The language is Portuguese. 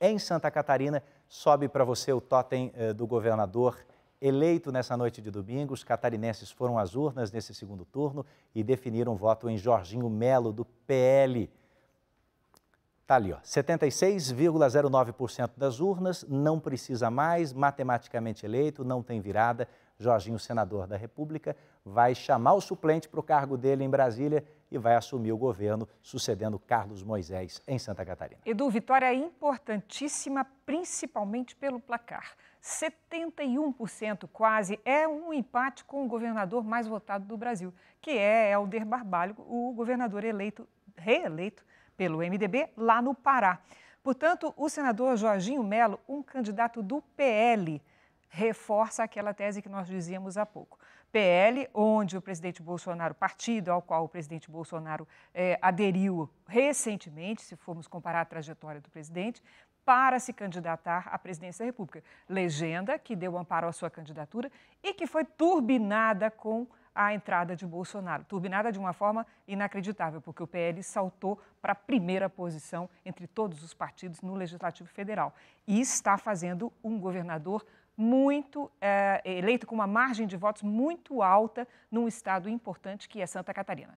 em Santa Catarina. Sobe para você o totem eh, do governador eleito nessa noite de domingo. Os catarinenses foram às urnas nesse segundo turno e definiram voto em Jorginho Melo, do PL. Tá ali, ó. 76,09% das urnas, não precisa mais, matematicamente eleito, não tem virada, Jorginho, senador da República, vai chamar o suplente para o cargo dele em Brasília e vai assumir o governo, sucedendo Carlos Moisés em Santa Catarina. Edu, vitória importantíssima, principalmente pelo placar. 71% quase é um empate com o governador mais votado do Brasil, que é Helder Barbalho, o governador eleito, reeleito pelo MDB lá no Pará. Portanto, o senador Jorginho Melo, um candidato do PL, reforça aquela tese que nós dizíamos há pouco. PL, onde o presidente Bolsonaro, partido ao qual o presidente Bolsonaro é, aderiu recentemente, se formos comparar a trajetória do presidente, para se candidatar à presidência da República. Legenda que deu amparo à sua candidatura e que foi turbinada com a entrada de Bolsonaro. Turbinada de uma forma inacreditável, porque o PL saltou para a primeira posição entre todos os partidos no Legislativo Federal e está fazendo um governador muito, é, eh, eleito com uma margem de votos muito alta num estado importante que é Santa Catarina.